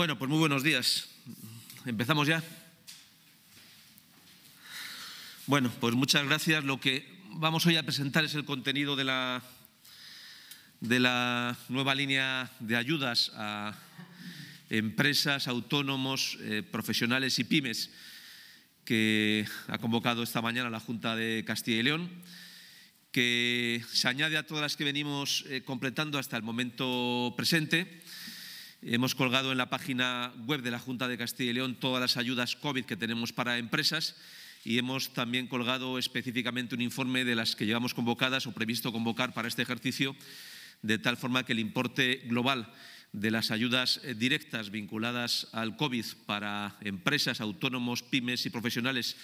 Bueno, pues muy buenos días. ¿Empezamos ya? Bueno, pues muchas gracias. Lo que vamos hoy a presentar es el contenido de la, nueva línea de ayudas a empresas, autónomos, eh, profesionales y pymes que ha convocado esta mañana la Junta de Castilla y León, que se añade a todas las que venimos eh, completando hasta el momento presente Hemos colgado en la página web de la Junta de Castilla y León todas las ayudas COVID que tenemos para empresas y hemos también colgado específicamente un informe de las que llevamos convocadas o previsto convocar para este ejercicio, de tal forma que el importe global de las ayudas directas vinculadas al COVID para empresas, autónomos, pymes y profesionales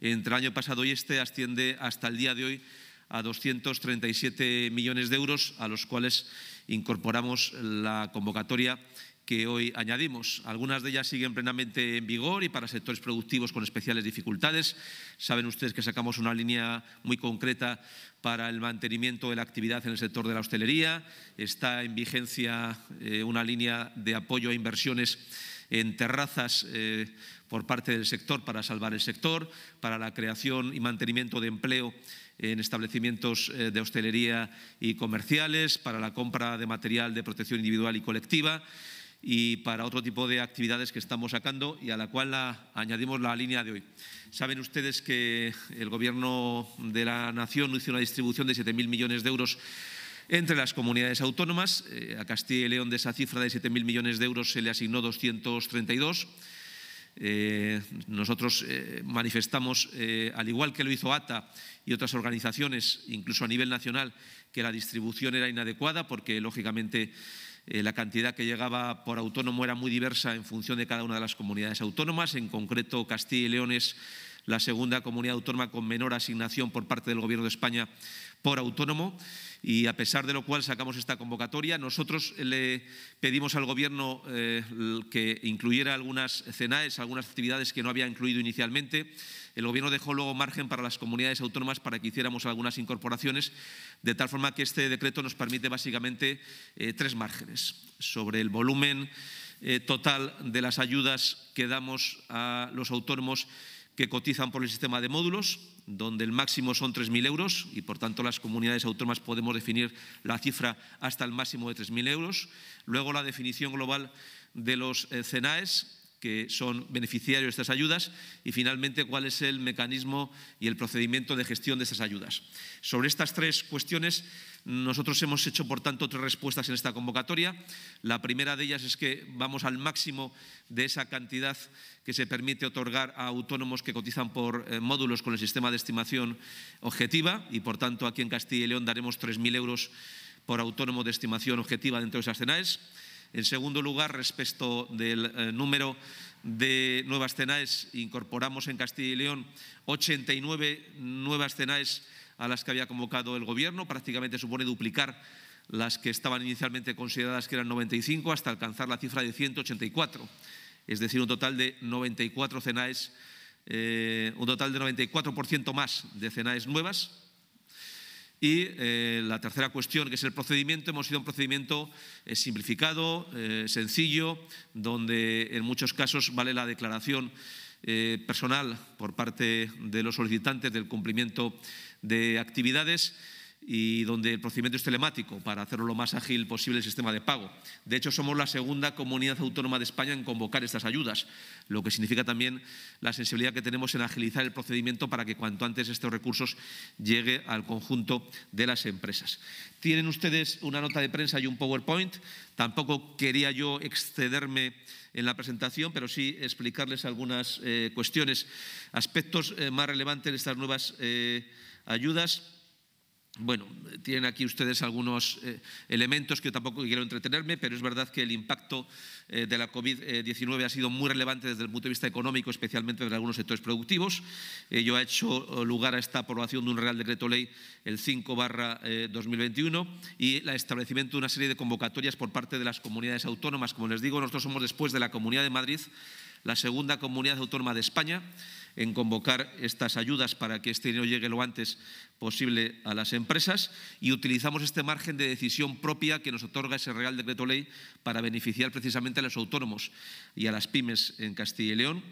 entre el año pasado y este asciende hasta el día de hoy a 237 millones de euros, a los cuales incorporamos la convocatoria que hoy añadimos. Algunas de ellas siguen plenamente en vigor y para sectores productivos con especiales dificultades. Saben ustedes que sacamos una línea muy concreta para el mantenimiento de la actividad en el sector de la hostelería. Está en vigencia eh, una línea de apoyo a inversiones en terrazas eh, por parte del sector para salvar el sector, para la creación y mantenimiento de empleo en establecimientos eh, de hostelería y comerciales, para la compra de material de protección individual y colectiva y para otro tipo de actividades que estamos sacando y a la cual añadimos la línea de hoy. Saben ustedes que el Gobierno de la Nación hizo una distribución de 7.000 millones de euros entre las comunidades autónomas. Eh, a Castilla y León de esa cifra de 7.000 millones de euros se le asignó 232 eh, nosotros eh, manifestamos, eh, al igual que lo hizo ATA y otras organizaciones, incluso a nivel nacional, que la distribución era inadecuada porque, lógicamente, la cantidad que llegaba por autónomo era muy diversa en función de cada una de las comunidades autónomas. En concreto, Castilla y León es la segunda comunidad autónoma con menor asignación por parte del Gobierno de España por autónomo y a pesar de lo cual sacamos esta convocatoria. Nosotros le pedimos al Gobierno eh, que incluyera algunas CENAES, algunas actividades que no había incluido inicialmente. El Gobierno dejó luego margen para las comunidades autónomas para que hiciéramos algunas incorporaciones, de tal forma que este decreto nos permite básicamente eh, tres márgenes sobre el volumen eh, total de las ayudas que damos a los autónomos que cotizan por el sistema de módulos, donde el máximo son 3.000 euros y, por tanto, las comunidades autónomas podemos definir la cifra hasta el máximo de 3.000 euros. Luego, la definición global de los eh, CENAES, que son beneficiarios de estas ayudas y finalmente cuál es el mecanismo y el procedimiento de gestión de estas ayudas. Sobre estas tres cuestiones nosotros hemos hecho, por tanto, tres respuestas en esta convocatoria. La primera de ellas es que vamos al máximo de esa cantidad que se permite otorgar a autónomos que cotizan por eh, módulos con el sistema de estimación objetiva y, por tanto, aquí en Castilla y León daremos 3.000 euros por autónomo de estimación objetiva dentro de esas CENAES. En segundo lugar, respecto del eh, número de nuevas CENAES, incorporamos en Castilla y León 89 nuevas CENAES a las que había convocado el Gobierno, prácticamente supone duplicar las que estaban inicialmente consideradas que eran 95 hasta alcanzar la cifra de 184, es decir, un total de 94 CENAES, eh, un total de 94% más de CENAES nuevas y eh, la tercera cuestión, que es el procedimiento, hemos sido un procedimiento eh, simplificado, eh, sencillo, donde en muchos casos vale la declaración personal por parte de los solicitantes del cumplimiento de actividades y donde el procedimiento es telemático para hacerlo lo más ágil posible el sistema de pago. De hecho, somos la segunda comunidad autónoma de España en convocar estas ayudas, lo que significa también la sensibilidad que tenemos en agilizar el procedimiento para que cuanto antes estos recursos llegue al conjunto de las empresas. Tienen ustedes una nota de prensa y un PowerPoint. Tampoco quería yo excederme en la presentación, pero sí explicarles algunas eh, cuestiones, aspectos eh, más relevantes de estas nuevas eh, ayudas bueno, tienen aquí ustedes algunos eh, elementos que yo tampoco quiero entretenerme, pero es verdad que el impacto eh, de la COVID-19 ha sido muy relevante desde el punto de vista económico, especialmente en algunos sectores productivos. Ello ha hecho eh, lugar a esta aprobación de un Real Decreto Ley, el 5-2021, y el establecimiento de una serie de convocatorias por parte de las comunidades autónomas. Como les digo, nosotros somos después de la Comunidad de Madrid la segunda comunidad autónoma de España en convocar estas ayudas para que este dinero llegue lo antes posible a las empresas y utilizamos este margen de decisión propia que nos otorga ese Real Decreto Ley para beneficiar precisamente a los autónomos y a las pymes en Castilla y León.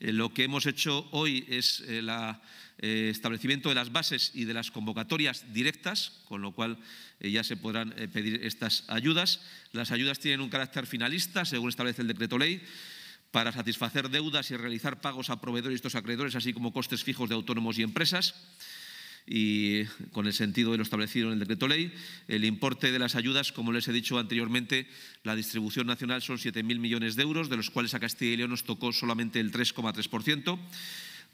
Eh, lo que hemos hecho hoy es el eh, eh, establecimiento de las bases y de las convocatorias directas, con lo cual ya se podrán pedir estas ayudas. Las ayudas tienen un carácter finalista, según establece el decreto ley para satisfacer deudas y realizar pagos a proveedores y estos acreedores, así como costes fijos de autónomos y empresas y con el sentido de lo establecido en el decreto ley. El importe de las ayudas, como les he dicho anteriormente, la distribución nacional son 7.000 millones de euros, de los cuales a Castilla y León nos tocó solamente el 3,3%.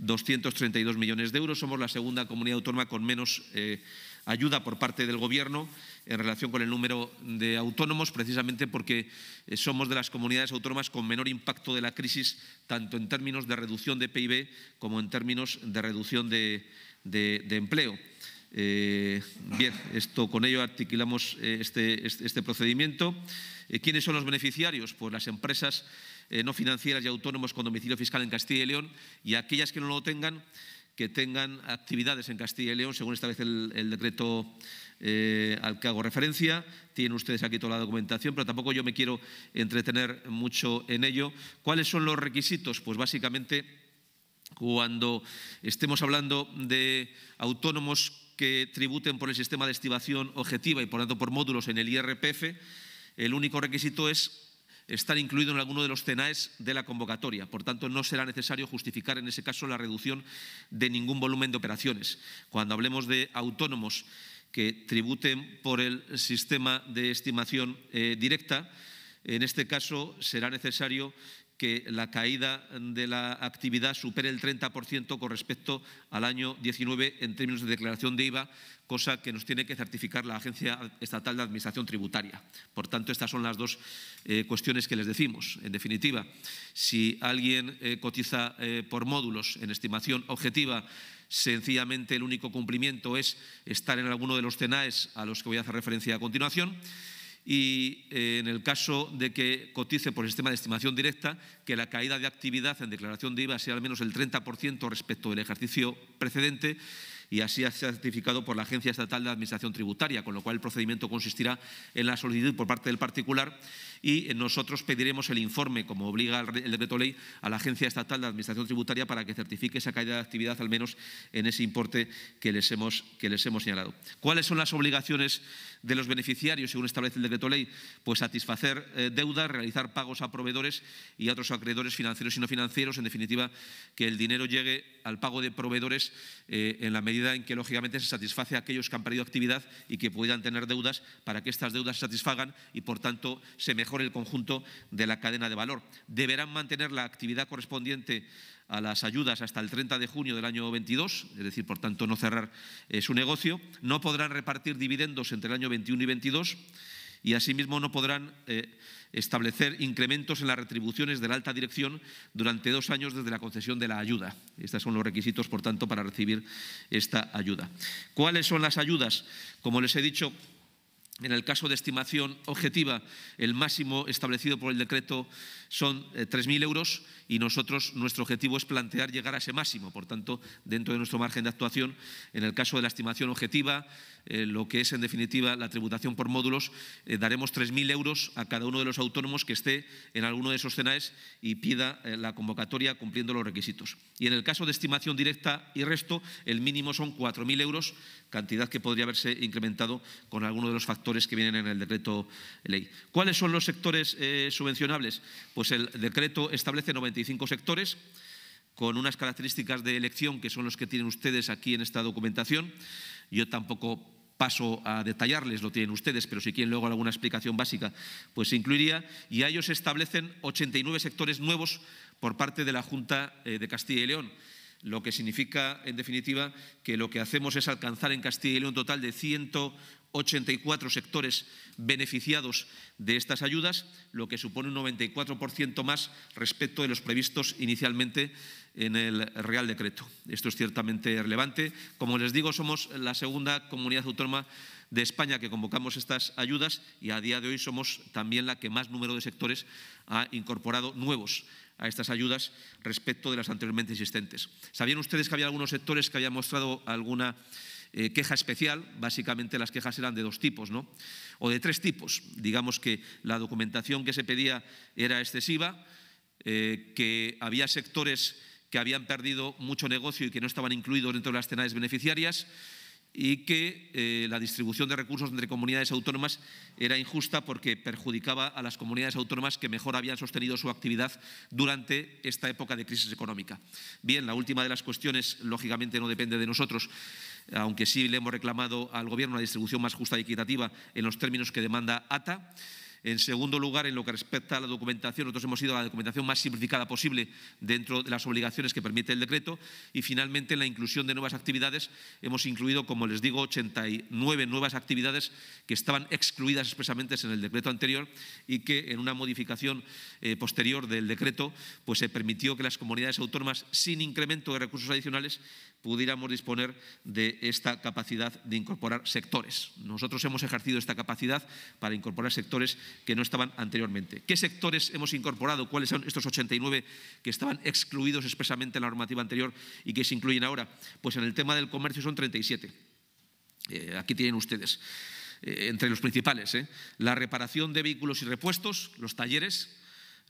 232 millones de euros. Somos la segunda comunidad autónoma con menos eh, ayuda por parte del Gobierno en relación con el número de autónomos, precisamente porque eh, somos de las comunidades autónomas con menor impacto de la crisis, tanto en términos de reducción de PIB como en términos de reducción de, empleo. Eh, bien, esto, con ello articulamos eh, este, este, este, procedimiento. ¿Quiénes son los beneficiarios? Pues las empresas no financieras y autónomos con domicilio fiscal en Castilla y León y aquellas que no lo tengan que tengan actividades en Castilla y León, según esta el, el decreto eh, al que hago referencia. Tienen ustedes aquí toda la documentación, pero tampoco yo me quiero entretener mucho en ello. ¿Cuáles son los requisitos? Pues básicamente, cuando estemos hablando de autónomos que tributen por el sistema de estimación objetiva y por tanto por módulos en el IRPF, el único requisito es estar incluido en alguno de los CENAES de la convocatoria. Por tanto, no será necesario justificar en ese caso la reducción de ningún volumen de operaciones. Cuando hablemos de autónomos que tributen por el sistema de estimación eh, directa, en este caso será necesario que la caída de la actividad supere el 30% con respecto al año 19 en términos de declaración de IVA, cosa que nos tiene que certificar la Agencia Estatal de Administración Tributaria. Por tanto, estas son las dos eh, cuestiones que les decimos. En definitiva, si alguien eh, cotiza eh, por módulos en estimación objetiva, sencillamente el único cumplimiento es estar en alguno de los CENAES a los que voy a hacer referencia a continuación y eh, en el caso de que cotice por el sistema de estimación directa, que la caída de actividad en declaración de IVA sea al menos el 30% respecto del ejercicio precedente y así ha certificado por la Agencia Estatal de Administración Tributaria, con lo cual el procedimiento consistirá en la solicitud por parte del particular y nosotros pediremos el informe, como obliga el decreto ley, a la Agencia Estatal de Administración Tributaria para que certifique esa caída de actividad, al menos en ese importe que les hemos, que les hemos señalado. ¿Cuáles son las obligaciones de los beneficiarios, según establece el decreto ley? Pues satisfacer eh, deudas, realizar pagos a proveedores y otros acreedores financieros y no financieros, en definitiva, que el dinero llegue al pago de proveedores eh, en la medida en que, lógicamente, se satisface a aquellos que han perdido actividad y que puedan tener deudas para que estas deudas se satisfagan y, por tanto, se mejore el conjunto de la cadena de valor. Deberán mantener la actividad correspondiente a las ayudas hasta el 30 de junio del año 22, es decir, por tanto, no cerrar eh, su negocio. No podrán repartir dividendos entre el año 21 y 22 y asimismo no podrán eh, establecer incrementos en las retribuciones de la alta dirección durante dos años desde la concesión de la ayuda. Estos son los requisitos, por tanto, para recibir esta ayuda. ¿Cuáles son las ayudas? Como les he dicho, en el caso de estimación objetiva, el máximo establecido por el decreto son 3.000 eh, euros y nosotros, nuestro objetivo es plantear llegar a ese máximo. Por tanto, dentro de nuestro margen de actuación, en el caso de la estimación objetiva, eh, lo que es en definitiva la tributación por módulos, eh, daremos 3.000 euros a cada uno de los autónomos que esté en alguno de esos CENAES y pida la convocatoria cumpliendo los requisitos. Y en el caso de estimación directa y resto, el mínimo son 4.000 euros, cantidad que podría haberse incrementado con alguno de los factores que vienen en el decreto ley. ¿Cuáles son los sectores eh, subvencionables? Pues el decreto establece 95 sectores con unas características de elección que son los que tienen ustedes aquí en esta documentación. Yo tampoco paso a detallarles, lo tienen ustedes, pero si quieren luego alguna explicación básica, pues se incluiría. Y a ellos se establecen 89 sectores nuevos por parte de la Junta eh, de Castilla y León lo que significa, en definitiva, que lo que hacemos es alcanzar en Castilla y León un total de 184 sectores beneficiados de estas ayudas, lo que supone un 94% más respecto de los previstos inicialmente en el Real Decreto. Esto es ciertamente relevante. Como les digo, somos la segunda comunidad autónoma de España que convocamos estas ayudas y a día de hoy somos también la que más número de sectores ha incorporado nuevos a estas ayudas respecto de las anteriormente existentes. Sabían ustedes que había algunos sectores que habían mostrado alguna eh, queja especial. Básicamente las quejas eran de dos tipos, ¿no? O de tres tipos. Digamos que la documentación que se pedía era excesiva, eh, que había sectores que habían perdido mucho negocio y que no estaban incluidos dentro de las tenades beneficiarias y que eh, la distribución de recursos entre comunidades autónomas era injusta porque perjudicaba a las comunidades autónomas que mejor habían sostenido su actividad durante esta época de crisis económica. Bien, la última de las cuestiones, lógicamente, no depende de nosotros, aunque sí le hemos reclamado al Gobierno una distribución más justa y equitativa en los términos que demanda ATA. En segundo lugar, en lo que respecta a la documentación, nosotros hemos ido a la documentación más simplificada posible dentro de las obligaciones que permite el decreto. Y finalmente, en la inclusión de nuevas actividades, hemos incluido, como les digo, 89 nuevas actividades que estaban excluidas expresamente en el decreto anterior y que en una modificación eh, posterior del decreto pues, se permitió que las comunidades autónomas, sin incremento de recursos adicionales, pudiéramos disponer de esta capacidad de incorporar sectores. Nosotros hemos ejercido esta capacidad para incorporar sectores que no estaban anteriormente. ¿Qué sectores hemos incorporado? ¿Cuáles son estos 89 que estaban excluidos expresamente en la normativa anterior y que se incluyen ahora? Pues en el tema del comercio son 37. Eh, aquí tienen ustedes. Eh, entre los principales, ¿eh? la reparación de vehículos y repuestos, los talleres,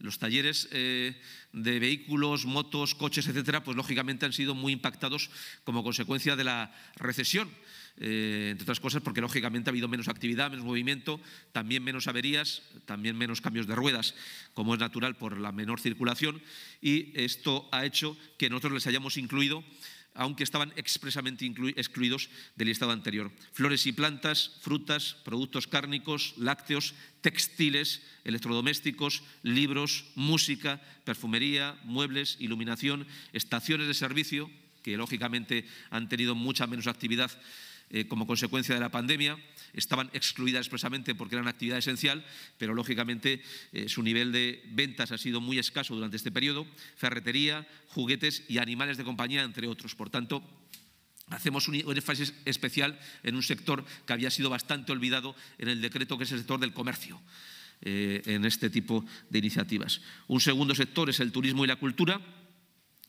los talleres eh, de vehículos, motos, coches, etcétera, pues lógicamente han sido muy impactados como consecuencia de la recesión. Eh, entre otras cosas porque lógicamente ha habido menos actividad, menos movimiento, también menos averías, también menos cambios de ruedas, como es natural por la menor circulación, y esto ha hecho que nosotros les hayamos incluido aunque estaban expresamente excluidos del listado anterior. Flores y plantas, frutas, productos cárnicos, lácteos, textiles, electrodomésticos, libros, música, perfumería, muebles, iluminación, estaciones de servicio, que lógicamente han tenido mucha menos actividad eh, como consecuencia de la pandemia. Estaban excluidas expresamente porque eran actividad esencial, pero lógicamente eh, su nivel de ventas ha sido muy escaso durante este periodo. Ferretería, juguetes y animales de compañía, entre otros. Por tanto, Hacemos un énfasis especial en un sector que había sido bastante olvidado en el decreto, que es el sector del comercio, eh, en este tipo de iniciativas. Un segundo sector es el turismo y la cultura.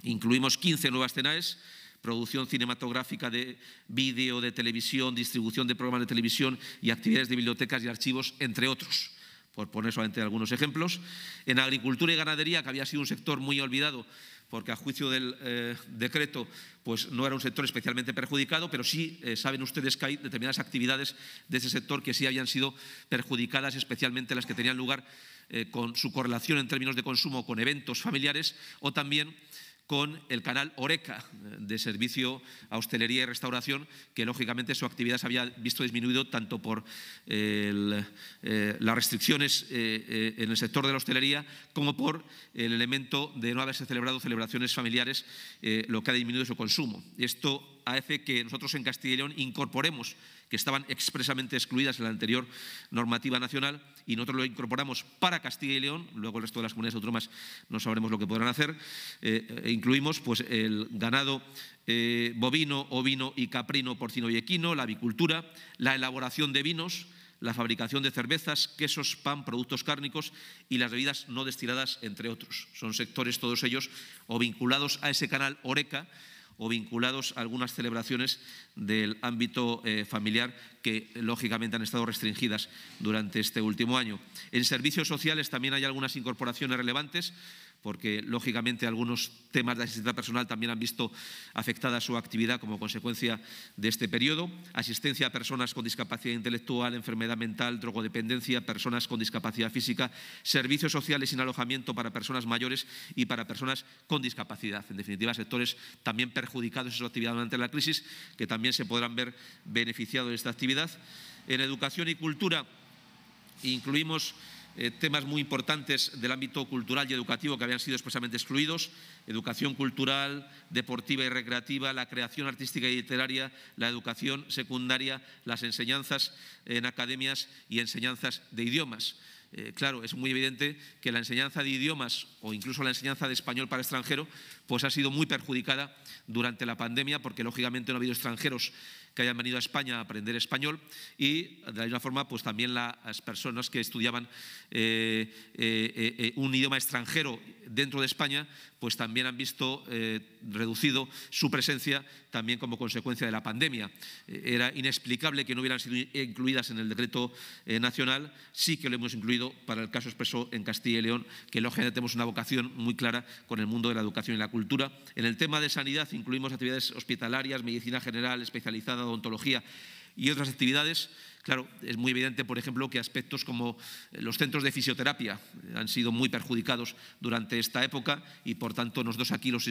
Incluimos 15 nuevas CENAES producción cinematográfica de vídeo, de televisión, distribución de programas de televisión y actividades de bibliotecas y archivos, entre otros por poner solamente algunos ejemplos. En agricultura y ganadería, que había sido un sector muy olvidado, porque a juicio del eh, decreto pues no era un sector especialmente perjudicado, pero sí eh, saben ustedes que hay determinadas actividades de ese sector que sí habían sido perjudicadas, especialmente las que tenían lugar eh, con su correlación en términos de consumo con eventos familiares o también con el canal Oreca de servicio a hostelería y restauración, que lógicamente su actividad se había visto disminuido tanto por eh, las restricciones eh, eh, en el sector de la hostelería como por el elemento de no haberse celebrado celebraciones familiares, lo que ha disminuido su consumo. Esto hace que nosotros en Castilla y León incorporemos, que estaban expresamente excluidas en la anterior normativa nacional, y nosotros lo incorporamos para Castilla y León, luego el resto de las comunidades autónomas no sabremos lo que podrán hacer, eh, e incluimos pues, el ganado eh, bovino, ovino y caprino, porcino y equino, la avicultura, la elaboración de vinos, la fabricación de cervezas, quesos, pan, productos cárnicos y las bebidas no destiladas, entre otros. Son sectores todos ellos o vinculados a ese canal Oreca o vinculados a algunas celebraciones del ámbito eh, familiar que lógicamente han estado restringidas durante este último año. En servicios sociales también hay algunas incorporaciones relevantes porque lógicamente algunos temas de asistencia personal también han visto afectada su actividad como consecuencia de este periodo. Asistencia a personas con discapacidad intelectual, enfermedad mental, drogodependencia, personas con discapacidad física, servicios sociales sin alojamiento para personas mayores y para personas con discapacidad. En definitiva, sectores también perjudicados en su actividad durante la crisis, que también se podrán ver beneficiados de esta actividad. En educación y cultura incluimos eh, temas muy importantes del ámbito cultural y educativo que habían sido expresamente excluidos, educación cultural, deportiva y recreativa, la creación artística y literaria, la educación secundaria, las enseñanzas en academias y enseñanzas de idiomas. Eh, claro, es muy evidente que la enseñanza de idiomas o incluso la enseñanza de español para extranjero pues ha sido muy perjudicada durante la pandemia porque lógicamente no ha habido extranjeros que hayan venido a España a aprender español y de la misma forma pues también las personas que estudiaban eh, eh, eh, un idioma extranjero dentro de España pues también han visto reducido su presencia también como consecuencia de la pandemia. era inexplicable que no hubieran sido incluidas en el decreto nacional, sí que lo hemos incluido para el caso expreso en Castilla y León, que lógicamente tenemos una vocación muy clara con el mundo de la educación y la cultura. En el tema de sanidad incluimos actividades hospitalarias, medicina general, especializada, de odontología y otras actividades. Claro, es muy evidente, por ejemplo, que aspectos como eh, los centros de fisioterapia han sido muy perjudicados durante esta época y, por tanto, nosotros aquí los,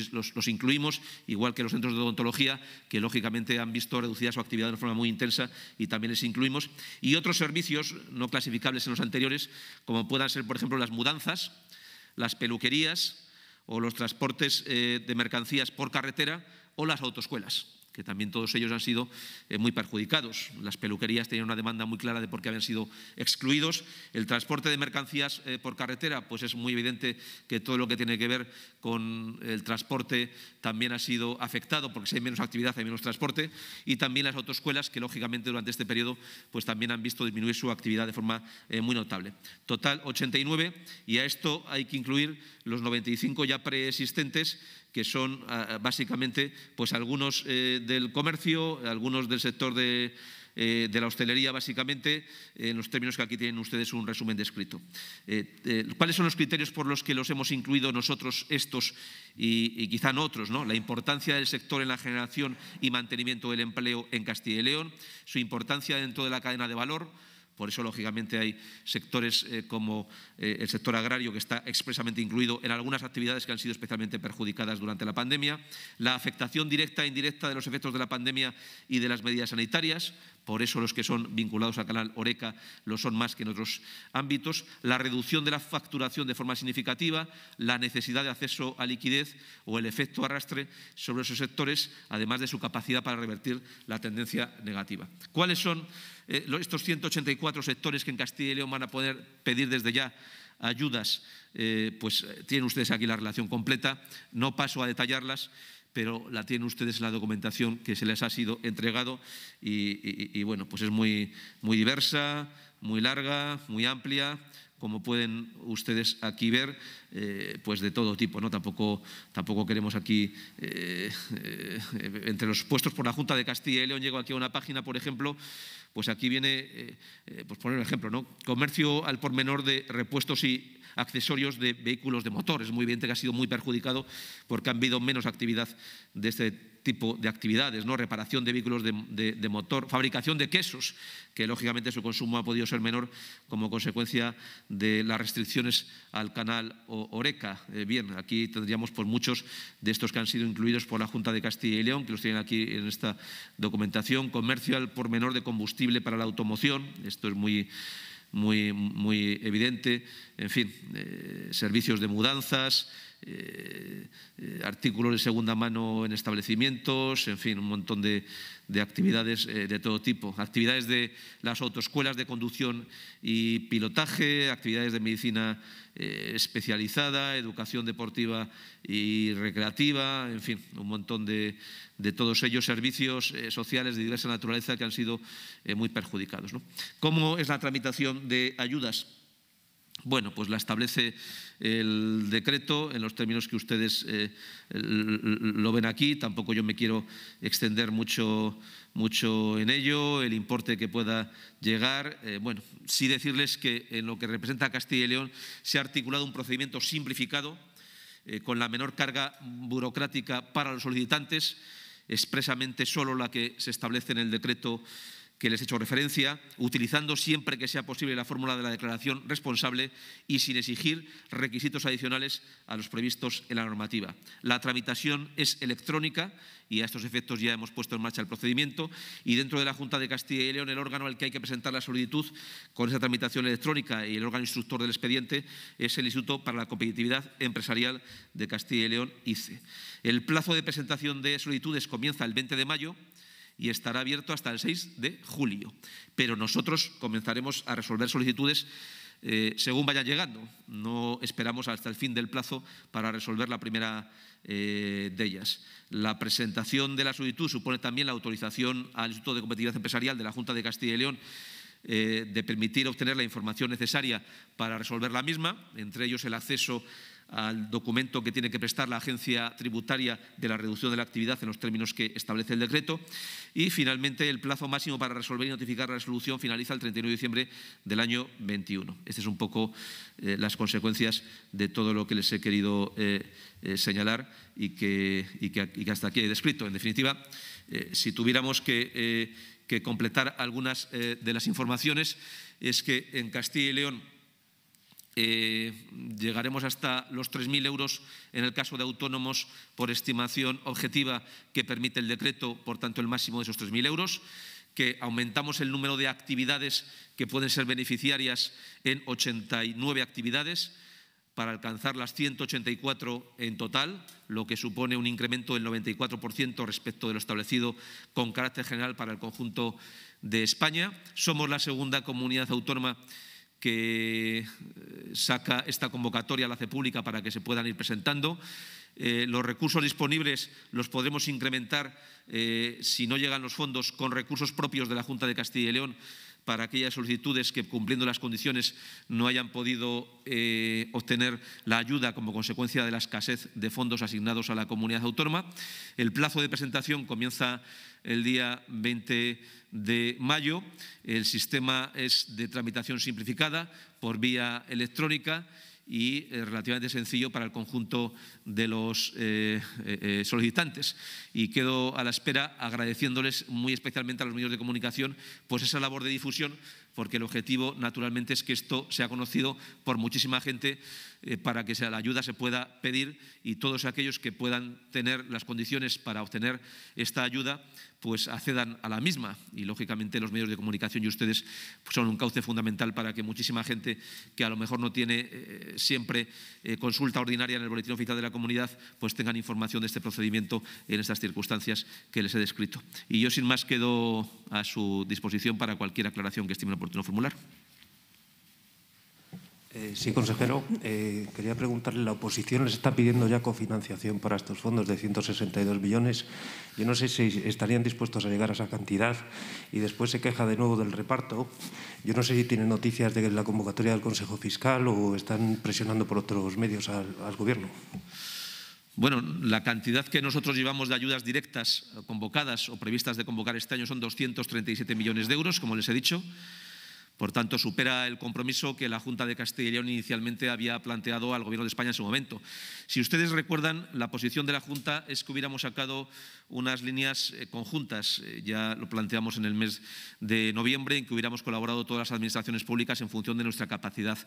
incluimos, igual que los centros de odontología, que lógicamente han visto reducida su actividad de una forma muy intensa y también les incluimos. Y otros servicios no clasificables en los anteriores, como puedan ser, por ejemplo, las mudanzas, las peluquerías o los transportes eh, de mercancías por carretera o las autoescuelas que también todos ellos han sido eh, muy perjudicados. Las peluquerías tenían una demanda muy clara de por qué habían sido excluidos. El transporte de mercancías eh, por carretera, pues es muy evidente que todo lo que tiene que ver con el transporte también ha sido afectado, porque si hay menos actividad hay menos transporte. Y también las autoescuelas, que lógicamente durante este periodo pues también han visto disminuir su actividad de forma eh, muy notable. Total 89 y a esto hay que incluir los 95 ya preexistentes que son ah, ah, básicamente pues algunos del comercio, algunos del sector eh, de, la hostelería, básicamente, en los términos que aquí tienen ustedes un resumen descrito. Eh, eh, ¿Cuáles son los criterios por los que los hemos incluido nosotros estos y, quizá otros? ¿no? La importancia del sector en la generación y mantenimiento del empleo en Castilla y León, su importancia dentro de la cadena de valor, por eso, lógicamente, hay sectores eh, como eh, el sector agrario, que está expresamente incluido en algunas actividades que han sido especialmente perjudicadas durante la pandemia, la afectación directa e indirecta de los efectos de la pandemia y de las medidas sanitarias, por eso los que son vinculados al canal Oreca lo son más que en otros ámbitos, la reducción de la facturación de forma significativa, la necesidad de acceso a liquidez o el efecto arrastre sobre esos sectores, además de su capacidad para revertir la tendencia negativa. ¿Cuáles son eh, estos 184 sectores que en Castilla y León van a poder pedir desde ya ayudas? Eh, pues eh, tienen ustedes aquí la relación completa, no paso a detallarlas pero la tienen ustedes en la documentación que se les ha sido entregado y, bueno, pues es muy, muy diversa, muy larga, muy amplia, como pueden ustedes aquí ver, eh, pues de todo tipo. ¿no? Tampoco, tampoco queremos aquí, eh, eh, entre los puestos por la Junta de Castilla y León, llego aquí a una página, por ejemplo, pues aquí viene, pues poner un ejemplo, ¿no? comercio al por menor de repuestos y accesorios de vehículos de motor. Es muy evidente que ha sido muy perjudicado porque han habido menos actividad de este tipo de actividades, ¿no? reparación de vehículos de, motor, fabricación de quesos, que lógicamente su consumo ha podido ser menor como consecuencia de las restricciones al canal Oreca. Eh, bien, aquí tendríamos pues, muchos de estos que han sido incluidos por la Junta de Castilla y León, que los tienen aquí en esta documentación, comercio al por menor de combustible para la automoción, esto es muy muy, muy evidente, en fin, eh, servicios de mudanzas, eh, eh, artículos de segunda mano en establecimientos, en fin, un montón de, actividades eh, de todo tipo. Actividades de las autoescuelas de conducción y pilotaje, actividades de medicina especializada, educación deportiva y recreativa, en fin, un montón de, todos ellos servicios sociales de diversa naturaleza que han sido muy perjudicados. ¿Cómo es la tramitación de ayudas? Bueno, pues la establece el decreto en los términos que ustedes eh, lo ven aquí. Tampoco yo me quiero extender mucho, mucho en ello, el importe que pueda llegar. Eh, bueno, sí decirles que en lo que representa a Castilla y León se ha articulado un procedimiento simplificado eh, con la menor carga burocrática para los solicitantes, expresamente solo la que se establece en el decreto que les he hecho referencia, utilizando siempre que sea posible la fórmula de la declaración responsable y sin exigir requisitos adicionales a los previstos en la normativa. La tramitación es electrónica y a estos efectos ya hemos puesto en marcha el procedimiento y dentro de la Junta de Castilla y León el órgano al que hay que presentar la solicitud con esa tramitación electrónica y el órgano instructor del expediente es el Instituto para la Competitividad Empresarial de Castilla y León, ICE. El plazo de presentación de solicitudes comienza el 20 de mayo y estará abierto hasta el 6 de julio. Pero nosotros comenzaremos a resolver solicitudes eh, según vayan llegando. No esperamos hasta el fin del plazo para resolver la primera eh, de ellas. La presentación de la solicitud supone también la autorización al Instituto de Competitividad Empresarial de la Junta de Castilla y León eh, de permitir obtener la información necesaria para resolver la misma, entre ellos el acceso al documento que tiene que prestar la agencia tributaria de la reducción de la actividad en los términos que establece el decreto. Y finalmente, el plazo máximo para resolver y notificar la resolución finaliza el 31 de diciembre del año 21. Estas es un poco eh, las consecuencias de todo lo que les he querido eh, eh, señalar y que, hasta aquí he descrito. En definitiva, si tuviéramos que completar algunas de las informaciones, es que en Castilla y León eh, llegaremos hasta los 3.000 euros en el caso de autónomos por estimación objetiva que permite el decreto, por tanto el máximo de esos 3.000 euros, que aumentamos el número de actividades que pueden ser beneficiarias en 89 actividades para alcanzar las 184 en total, lo que supone un incremento del 94% respecto de lo establecido con carácter general para el conjunto de España. Somos la segunda comunidad autónoma que eh, saca esta convocatoria, la hace pública para que se puedan ir presentando. Eh, los recursos disponibles los podremos incrementar, eh, si no llegan los fondos, con recursos propios de la Junta de Castilla y León para aquellas solicitudes que cumpliendo las condiciones no hayan podido eh, obtener la ayuda como consecuencia de la escasez de fondos asignados a la comunidad autónoma. El plazo de presentación comienza el día 20 de mayo. El sistema es de tramitación simplificada por vía electrónica y eh, relativamente sencillo para el conjunto de los eh, eh, solicitantes. Y quedo a la espera agradeciéndoles muy especialmente a los medios de comunicación pues esa labor de difusión porque el objetivo naturalmente es que esto sea conocido por muchísima gente eh, para que la ayuda se pueda pedir y todos aquellos que puedan tener las condiciones para obtener esta ayuda, pues accedan a la misma. Y lógicamente los medios de comunicación y ustedes pues, son un cauce fundamental para que muchísima gente que a lo mejor no tiene eh, siempre eh, consulta ordinaria en el boletín oficial de la comunidad, pues tengan información de este procedimiento en estas circunstancias que les he descrito. Y yo sin más quedo a su disposición para cualquier aclaración que estime formular. Eh, sí, consejero. Eh, quería preguntarle, la oposición les está pidiendo ya cofinanciación para estos fondos de 162 millones. Yo no sé si estarían dispuestos a llegar a esa cantidad y después se queja de nuevo del reparto. Yo no sé si tienen noticias de la convocatoria del Consejo Fiscal o están presionando por otros medios al, al Gobierno. Bueno, la cantidad que nosotros llevamos de ayudas directas convocadas o previstas de convocar este año son 237 millones de euros, como les he dicho. Por tanto, supera el compromiso que la Junta de Castilla y León inicialmente había planteado al Gobierno de España en su momento. Si ustedes recuerdan, la posición de la Junta es que hubiéramos sacado unas líneas eh, conjuntas, eh, ya lo planteamos en el mes de noviembre, en que hubiéramos colaborado todas las administraciones públicas en función de nuestra capacidad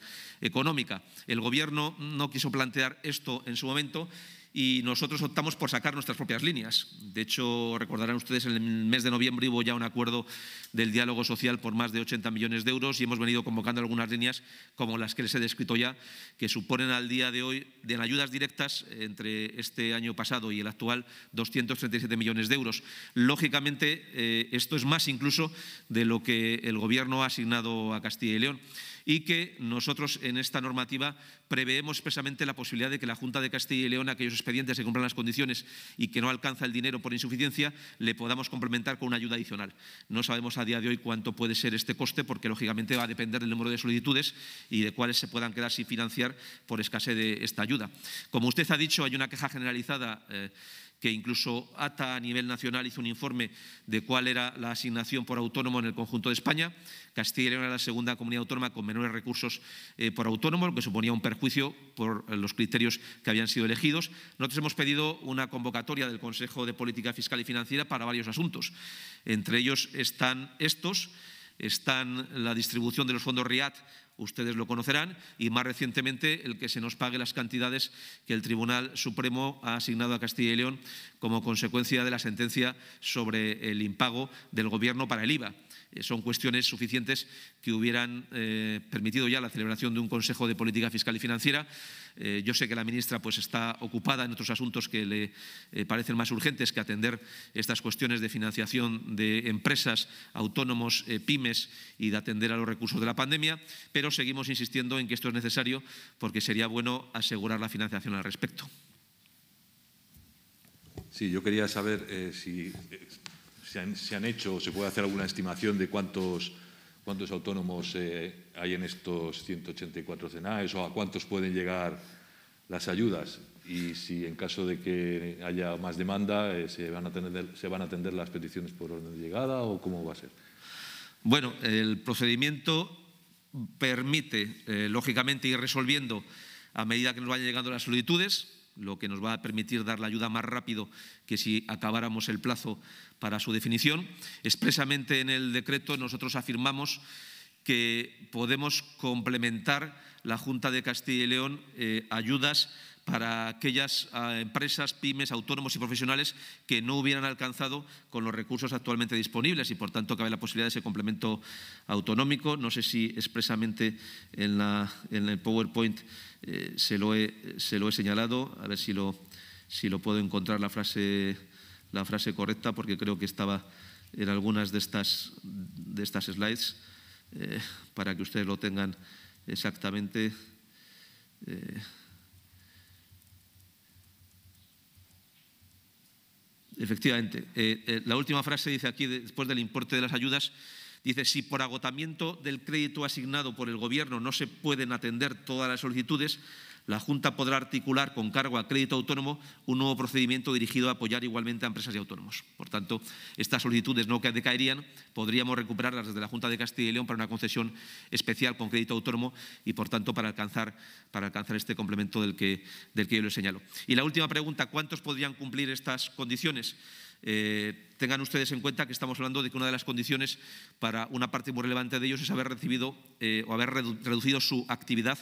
económica. El Gobierno no quiso plantear esto en su momento y nosotros optamos por sacar nuestras propias líneas. De hecho, recordarán ustedes, en el mes de noviembre hubo ya un acuerdo del diálogo social por más de 80 millones de euros y hemos venido convocando algunas líneas como las que les he descrito ya, que suponen al día de hoy, en ayudas directas entre este año pasado y el actual, 237 millones de euros. Lógicamente, eh, esto es más incluso de lo que el Gobierno ha asignado a Castilla y León y que nosotros en esta normativa preveemos expresamente la posibilidad de que la Junta de Castilla y León, aquellos expedientes que cumplan las condiciones y que no alcanza el dinero por insuficiencia, le podamos complementar con una ayuda adicional. No sabemos a día de hoy cuánto puede ser este coste porque lógicamente va a depender del número de solicitudes y de cuáles se puedan quedar sin financiar por escasez de esta ayuda. Como usted ha dicho, hay una queja generalizada. Eh, que incluso ATA a nivel nacional hizo un informe de cuál era la asignación por autónomo en el conjunto de España. Castilla y León era la segunda comunidad autónoma con menores recursos eh, por autónomo, lo que suponía un perjuicio por los criterios que habían sido elegidos. Nosotros hemos pedido una convocatoria del Consejo de Política Fiscal y Financiera para varios asuntos. Entre ellos están estos, están la distribución de los fondos RIAT ustedes lo conocerán, y más recientemente el que se nos pague las cantidades que el Tribunal Supremo ha asignado a Castilla y León como consecuencia de la sentencia sobre el impago del Gobierno para el IVA. Eh, son cuestiones suficientes que hubieran eh, permitido ya la celebración de un Consejo de Política Fiscal y Financiera. Eh, yo sé que la ministra pues, está ocupada en otros asuntos que le parecen más urgentes que atender estas cuestiones de financiación de empresas, autónomos, pymes y de atender a los recursos de la pandemia, pero seguimos insistiendo en que esto es necesario porque sería bueno asegurar la financiación al respecto. Sí, yo quería saber si se han, hecho se puede hacer alguna estimación de cuántos, autónomos eh, hay en estos 184 CENAES o a cuántos pueden llegar las ayudas? Y si en caso de que haya más demanda, eh, se, van a atender, las peticiones por orden de llegada o cómo va a ser? Bueno, el procedimiento permite, eh, lógicamente, ir resolviendo a medida que nos vayan llegando las solicitudes lo que nos va a permitir dar la ayuda más rápido que si acabáramos el plazo para su definición. Expresamente en el decreto nosotros afirmamos que podemos complementar la Junta de Castilla y León eh, ayudas para aquellas eh, empresas, pymes, autónomos y profesionales que no hubieran alcanzado con los recursos actualmente disponibles y, por tanto, cabe la posibilidad de ese complemento autonómico. No sé si expresamente en el PowerPoint eh, se, lo he, señalado, a ver si lo, si lo puedo encontrar la frase, la frase correcta, porque creo que estaba en algunas de estas, de estas slides, eh, para que ustedes lo tengan exactamente. Eh, efectivamente, la última frase dice aquí, después del importe de las ayudas, Dice, si por agotamiento del crédito asignado por el Gobierno no se pueden atender todas las solicitudes, la Junta podrá articular con cargo a crédito autónomo un nuevo procedimiento dirigido a apoyar igualmente a empresas y autónomos. Por tanto, estas solicitudes no decaerían, podríamos recuperarlas desde la Junta de Castilla y León para una concesión especial con crédito autónomo y, por tanto, para alcanzar, para alcanzar este complemento del que, del que yo le señalo. Y la última pregunta, ¿cuántos podrían cumplir estas condiciones? Eh, tengan ustedes en cuenta que estamos hablando de que una de las condiciones para una parte muy relevante de ellos es haber recibido eh, o haber reducido su actividad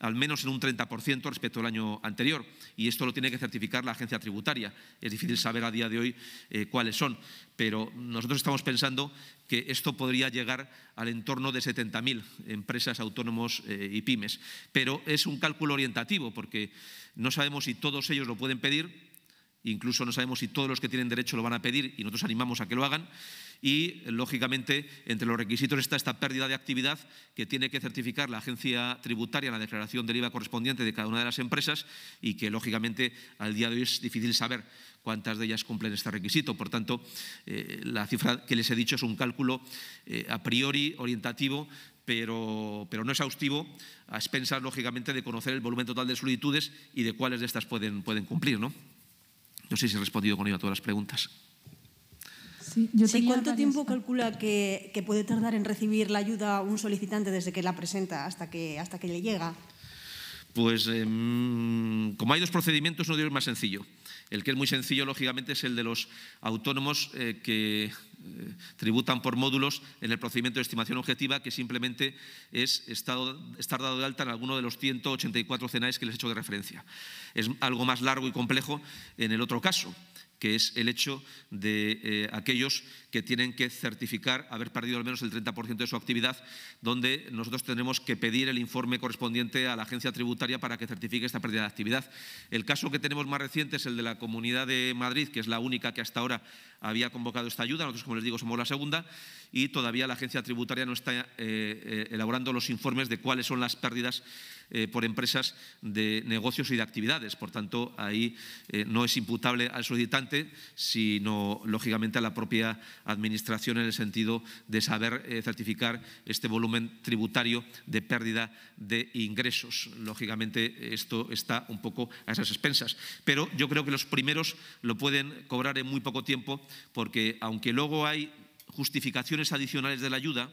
al menos en un 30% respecto al año anterior. Y esto lo tiene que certificar la agencia tributaria. Es difícil saber a día de hoy eh, cuáles son, pero nosotros estamos pensando que esto podría llegar al entorno de 70.000 empresas, autónomos y pymes. Pero es un cálculo orientativo porque no sabemos si todos ellos lo pueden pedir incluso no sabemos si todos los que tienen derecho lo van a pedir y nosotros animamos a que lo hagan. Y, lógicamente, entre los requisitos está esta pérdida de actividad que tiene que certificar la agencia tributaria en la declaración del IVA correspondiente de cada una de las empresas y que, lógicamente, al día de hoy es difícil saber cuántas de ellas cumplen este requisito. Por tanto, eh, la cifra que les he dicho es un cálculo eh, a priori orientativo pero, pero, no exhaustivo, a expensas, lógicamente, de conocer el volumen total de solicitudes y de cuáles de estas pueden, pueden cumplir. ¿no? No sé si he respondido con ello a todas las preguntas. Sí, yo ¿Cuánto tiempo calcula que, puede tardar en recibir la ayuda un solicitante desde que la presenta hasta que, hasta que le llega? Pues em, como hay dos procedimientos, no digo más sencillo. El que es muy sencillo, lógicamente, es el de los autónomos eh, que eh, tributan por módulos en el procedimiento de estimación objetiva, que simplemente es estar dado de alta en alguno de los 184 CENAES que les he hecho de referencia. Es algo más largo y complejo en el otro caso, que es el hecho de eh, aquellos que tienen que certificar haber perdido al menos el 30% de su actividad, donde nosotros tenemos que pedir el informe correspondiente a la agencia tributaria para que certifique esta pérdida de actividad. El caso que tenemos más reciente es el de la Comunidad de Madrid, que es la única que hasta ahora había convocado esta ayuda. Nosotros, como les digo, somos la segunda y todavía la agencia tributaria no está eh, eh, elaborando los informes de cuáles son las pérdidas eh, por empresas de negocios y de actividades. Por tanto, ahí no es imputable al solicitante, sino, lógicamente, a la propia administración en el sentido de saber eh, certificar este volumen tributario de pérdida de ingresos. Lógicamente esto está un poco a esas expensas, pero yo creo que los primeros lo pueden cobrar en muy poco tiempo porque aunque luego hay justificaciones adicionales de la ayuda,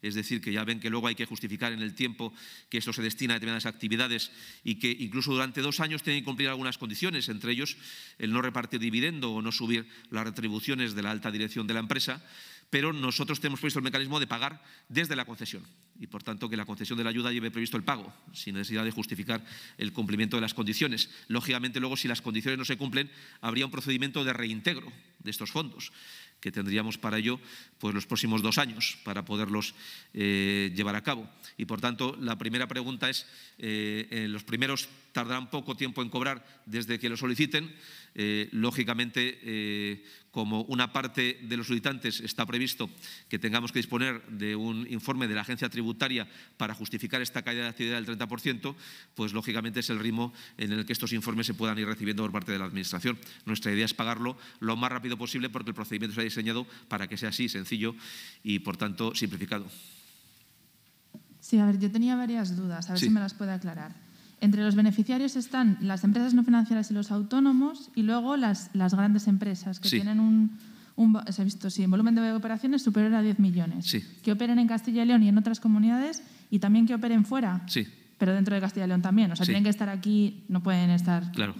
es decir, que ya ven que luego hay que justificar en el tiempo que esto se destina a determinadas actividades y que incluso durante dos años tienen que cumplir algunas condiciones, entre ellos el no repartir dividendo o no subir las retribuciones de la alta dirección de la empresa pero nosotros tenemos previsto el mecanismo de pagar desde la concesión y, por tanto, que la concesión de la ayuda lleve previsto el pago, sin necesidad de justificar el cumplimiento de las condiciones. Lógicamente, luego, si las condiciones no se cumplen, habría un procedimiento de reintegro de estos fondos, que tendríamos para ello pues, los próximos dos años para poderlos eh, llevar a cabo. Y, por tanto, la primera pregunta es, eh, los primeros tardarán poco tiempo en cobrar desde que lo soliciten. Eh, lógicamente, como una parte de los solicitantes está previsto que tengamos que disponer de un informe de la agencia tributaria para justificar esta caída de actividad del 30%, pues lógicamente es el ritmo en el que estos informes se puedan ir recibiendo por parte de la Administración. Nuestra idea es pagarlo lo más rápido posible porque el procedimiento se ha diseñado para que sea así, sencillo y, por tanto, simplificado. Sí, a ver, yo tenía varias dudas, a ver si me las puede aclarar. Entre los beneficiarios están las empresas no financieras y los autónomos y luego las, las grandes empresas que tienen un, visto, volumen de operaciones superior a 10 millones, que operen en Castilla y León y en otras comunidades y también que operen fuera, sí. pero dentro de Castilla y León también. O sea, tienen que estar aquí, no pueden estar... Claro.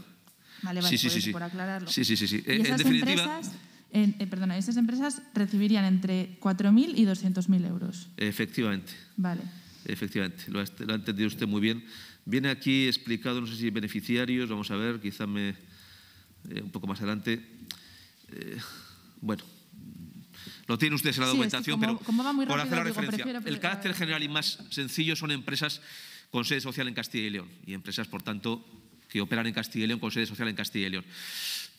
Vale, vale, pues, por aclararlo. Sí, sí, sí. Y eh, esas Empresas, eh, perdona, esas empresas recibirían entre 4.000 y 200.000 euros. Efectivamente. Vale. Efectivamente, lo lo ha entendido usted muy bien Viene aquí explicado, no sé si beneficiarios, vamos a ver, quizá me, eh, un poco más adelante. Eh, bueno, lo tiene usted en la documentación, pero por hacer la referencia, el carácter general y más sencillo son empresas con sede social en Castilla y León y empresas, por tanto, que operan en Castilla y León con sede social en Castilla y León.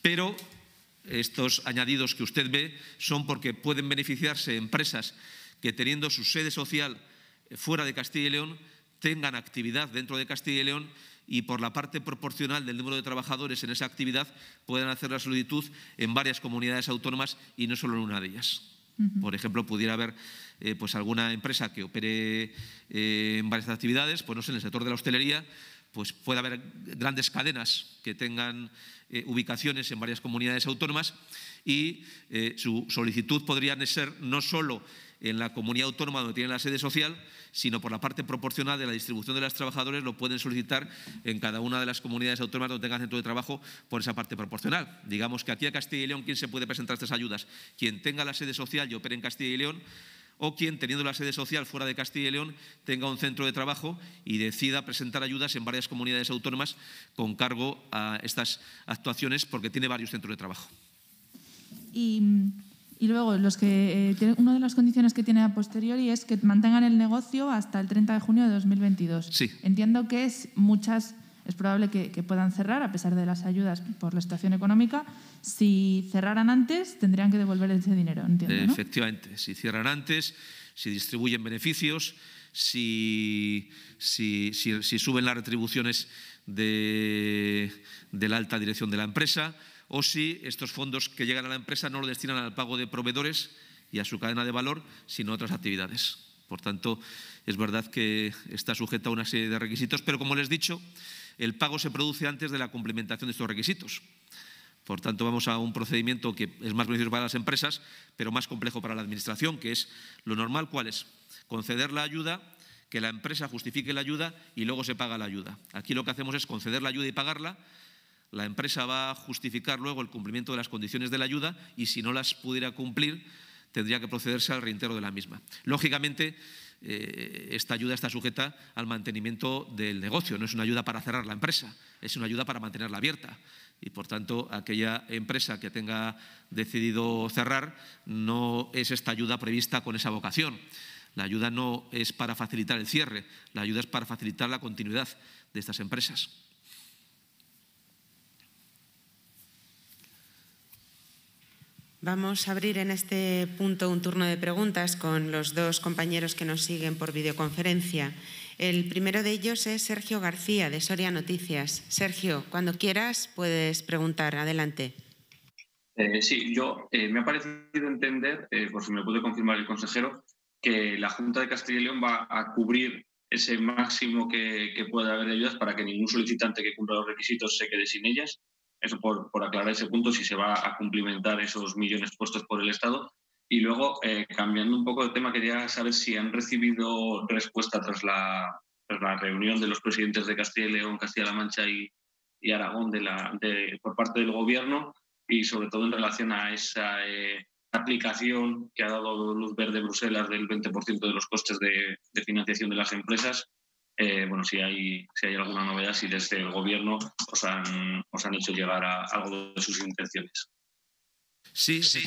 Pero estos añadidos que usted ve son porque pueden beneficiarse empresas que teniendo su sede social fuera de Castilla y León tengan actividad dentro de Castilla y León y por la parte proporcional del número de trabajadores en esa actividad puedan hacer la solicitud en varias comunidades autónomas y no solo en una de ellas. Por ejemplo, pudiera haber eh, pues alguna empresa que opere eh, en varias actividades, pues no en el sector de la hostelería, pues puede haber grandes cadenas que tengan eh, ubicaciones en varias comunidades autónomas y su solicitud podría ser no solo en la comunidad autónoma donde tiene la sede social, sino por la parte proporcional de la distribución de los trabajadores lo pueden solicitar en cada una de las comunidades autónomas donde tengan centro de trabajo por esa parte proporcional. Digamos que aquí a Castilla y León, ¿quién se puede presentar estas ayudas? Quien tenga la sede social y opere en Castilla y León o quien, teniendo la sede social fuera de Castilla y León, tenga un centro de trabajo y decida presentar ayudas en varias comunidades autónomas con cargo a estas actuaciones porque tiene varios centros de trabajo. Y y luego, los que, eh, una de las condiciones que tiene a posteriori es que mantengan el negocio hasta el 30 de junio de 2022. Sí. Entiendo que es muchas es probable que, puedan cerrar, a pesar de las ayudas por la situación económica. Si cerraran antes, tendrían que devolver ese dinero, Efectivamente, si cierran antes, si distribuyen beneficios, si, si, suben las retribuciones de, de la alta dirección de la empresa, o si estos fondos que llegan a la empresa no lo destinan al pago de proveedores y a su cadena de valor, sino a otras actividades. Por tanto, es verdad que está sujeta a una serie de requisitos, pero como les he dicho, el pago se produce antes de la complementación de estos requisitos. Por tanto, vamos a un procedimiento que es más beneficioso para las empresas, pero más complejo para la Administración, que es lo normal, ¿cuál es? Conceder la ayuda, que la empresa justifique la ayuda y luego se paga la ayuda. Aquí lo que hacemos es conceder la ayuda y pagarla, la empresa va a justificar luego el cumplimiento de las condiciones de la ayuda y si no las pudiera cumplir, tendría que procederse al reintero de la misma. Lógicamente, eh, esta ayuda está sujeta al mantenimiento del negocio, no es una ayuda para cerrar la empresa, es una ayuda para mantenerla abierta. Y por tanto, aquella empresa que tenga decidido cerrar no es esta ayuda prevista con esa vocación. La ayuda no es para facilitar el cierre, la ayuda es para facilitar la continuidad de estas empresas. Vamos a abrir en este punto un turno de preguntas con los dos compañeros que nos siguen por videoconferencia. El primero de ellos es Sergio García, de Soria Noticias. Sergio, cuando quieras puedes preguntar. Adelante. Eh, sí, yo eh, me ha parecido entender, eh, por si me puede confirmar el consejero, que la Junta de Castilla y León va a cubrir ese máximo que, que pueda haber de ayudas para que ningún solicitante que cumpla los requisitos se quede sin ellas eso por, por, aclarar ese punto, si se va a cumplimentar esos millones puestos por el Estado. Y luego, eh, cambiando un poco de tema, quería saber si han recibido respuesta tras la, la reunión de los presidentes de Castilla y León, Castilla-La Mancha y, y Aragón de la, de, por parte del Gobierno y sobre todo en relación a esa eh, aplicación que ha dado luz verde Bruselas del 20% de los costes de financiación de las empresas eh, bueno, si hay, si hay alguna novedad, si desde el gobierno os han, os han hecho llegar a algo de sus intenciones. Sí, sí,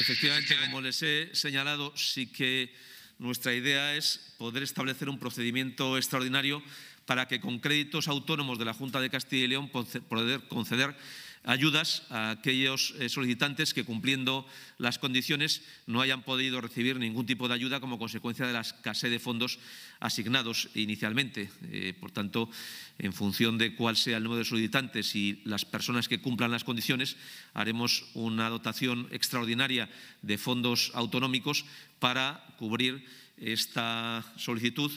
efectivamente, como les he señalado, sí que nuestra idea es poder establecer un procedimiento extraordinario para que con créditos autónomos de la Junta de Castilla y León poder conceder ayudas a aquellos eh, solicitantes que cumpliendo las condiciones no hayan podido recibir ningún tipo de ayuda como consecuencia de la escasez de fondos asignados inicialmente. Eh, por tanto, en función de cuál sea el número de solicitantes y las personas que cumplan las condiciones, haremos una dotación extraordinaria de fondos autonómicos para cubrir esta solicitud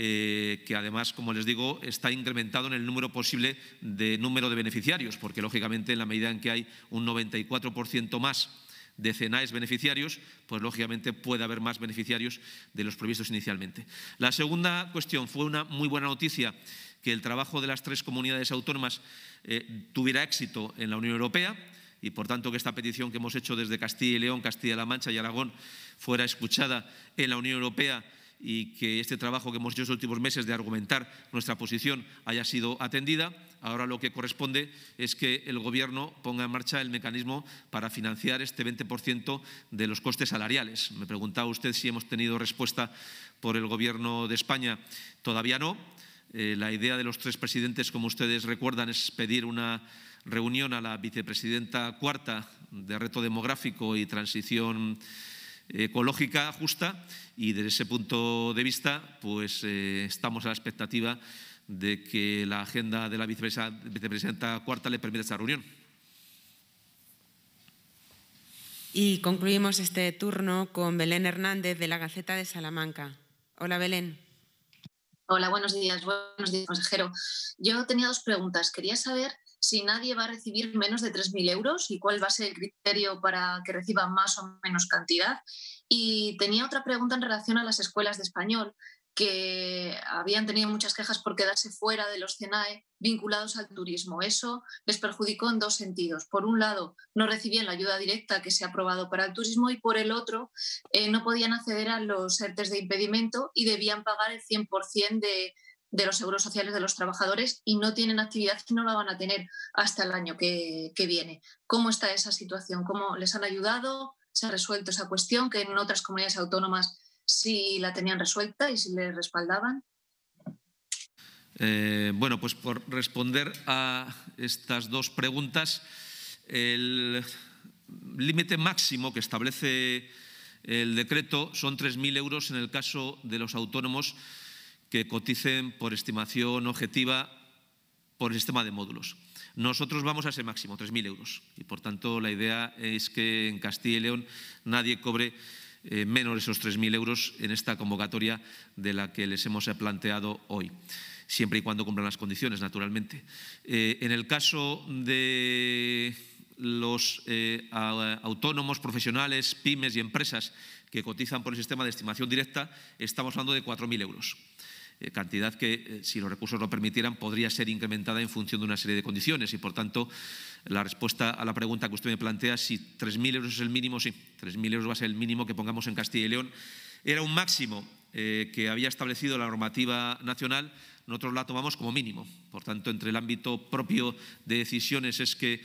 eh, que además, como les digo, está incrementado en el número posible de número de beneficiarios, porque lógicamente en la medida en que hay un 94% más de CENAES beneficiarios, pues lógicamente puede haber más beneficiarios de los previstos inicialmente. La segunda cuestión fue una muy buena noticia que el trabajo de las tres comunidades autónomas eh, tuviera éxito en la Unión Europea y por tanto que esta petición que hemos hecho desde Castilla y León, Castilla-La Mancha y Aragón fuera escuchada en la Unión Europea y que este trabajo que hemos hecho en los últimos meses de argumentar nuestra posición haya sido atendida. Ahora lo que corresponde es que el Gobierno ponga en marcha el mecanismo para financiar este 20% de los costes salariales. Me preguntaba usted si hemos tenido respuesta por el Gobierno de España. Todavía no. Eh, la idea de los tres presidentes, como ustedes recuerdan, es pedir una reunión a la vicepresidenta cuarta de reto demográfico y transición ecológica, justa, y desde ese punto de vista, pues eh, estamos a la expectativa de que la agenda de la vicepresidenta, vicepresidenta cuarta le permita esta reunión. Y concluimos este turno con Belén Hernández de la Gaceta de Salamanca. Hola, Belén. Hola, buenos días. Buenos días, consejero. Yo tenía dos preguntas. Quería saber si nadie va a recibir menos de 3.000 euros y cuál va a ser el criterio para que reciba más o menos cantidad. Y tenía otra pregunta en relación a las escuelas de español que habían tenido muchas quejas por quedarse fuera de los CENAE vinculados al turismo. Eso les perjudicó en dos sentidos. Por un lado, no recibían la ayuda directa que se ha aprobado para el turismo y por el otro, eh, no podían acceder a los certes de impedimento y debían pagar el 100% de, de los seguros sociales de los trabajadores y no tienen actividad y no la van a tener hasta el año que, viene. ¿Cómo está esa situación? ¿Cómo les han ayudado? ¿Se ha resuelto esa cuestión que en otras comunidades autónomas sí la tenían resuelta y si le respaldaban? Eh, bueno, pues por responder a estas dos preguntas, el límite máximo que establece el decreto son 3.000 euros en el caso de los autónomos que coticen por estimación objetiva por el sistema de módulos. Nosotros vamos a ese máximo, 3.000 euros. Y por tanto, la idea es que en Castilla y León nadie cobre eh, menos de esos 3.000 euros en esta convocatoria de la que les hemos planteado hoy siempre y cuando cumplan las condiciones, naturalmente. Eh, en el caso de los eh, autónomos, profesionales, pymes y empresas que cotizan por el sistema de estimación directa, estamos hablando de 4.000 euros. Eh, cantidad que, eh, si los recursos lo permitieran, podría ser incrementada en función de una serie de condiciones. Y, por tanto, la respuesta a la pregunta que usted me plantea, si 3.000 euros es el mínimo, sí, 3.000 euros va a ser el mínimo que pongamos en Castilla y León. Era un máximo eh, que había establecido la normativa nacional, nosotros la tomamos como mínimo. Por tanto, entre el ámbito propio de decisiones es que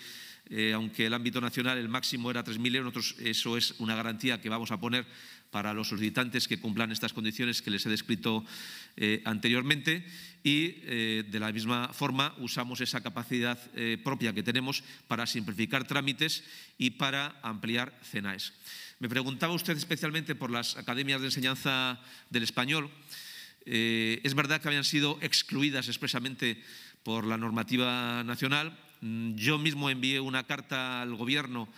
aunque el ámbito nacional el máximo era 3.000 euros, nosotros eso es una garantía que vamos a poner para los solicitantes que cumplan estas condiciones que les he descrito eh, anteriormente y eh, de la misma forma usamos esa capacidad eh, propia que tenemos para simplificar trámites y para ampliar CENAES. Me preguntaba usted especialmente por las academias de enseñanza del español. es verdad que habían sido excluidas expresamente por la normativa nacional. Mm, yo mismo envié una carta al Gobierno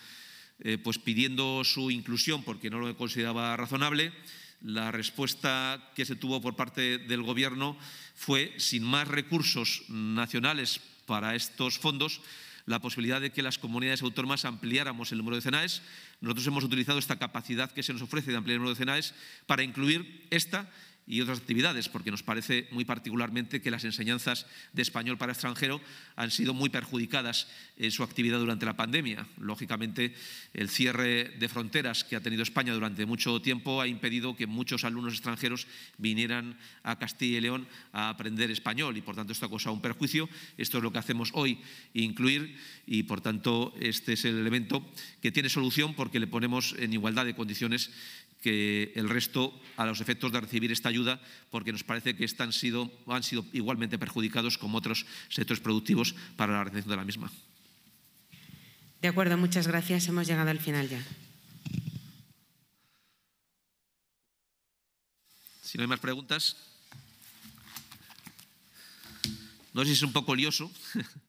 eh, pues pidiendo su inclusión porque no lo consideraba razonable. La respuesta que se tuvo por parte del Gobierno fue, sin más recursos nacionales para estos fondos, la posibilidad de que las comunidades autónomas ampliáramos el número de CENAES. Nosotros hemos utilizado esta capacidad que se nos ofrece de ampliar el número de CENAES para incluir esta y otras actividades, porque nos parece muy particularmente que las enseñanzas de español para extranjero han sido muy perjudicadas en su actividad durante la pandemia. Lógicamente, el cierre de fronteras que ha tenido España durante mucho tiempo ha impedido que muchos alumnos extranjeros vinieran a Castilla y León a aprender español y, por tanto, esto ha causado un perjuicio. Esto es lo que hacemos hoy, incluir, y, por tanto, este es el elemento que tiene solución porque le ponemos en igualdad de condiciones que el resto a los efectos de recibir esta ayuda, porque nos parece que están han sido igualmente perjudicados como otros sectores productivos para la recepción de la misma. De acuerdo, muchas gracias. Hemos llegado al final ya. Si no hay más preguntas. No sé si es un poco lioso.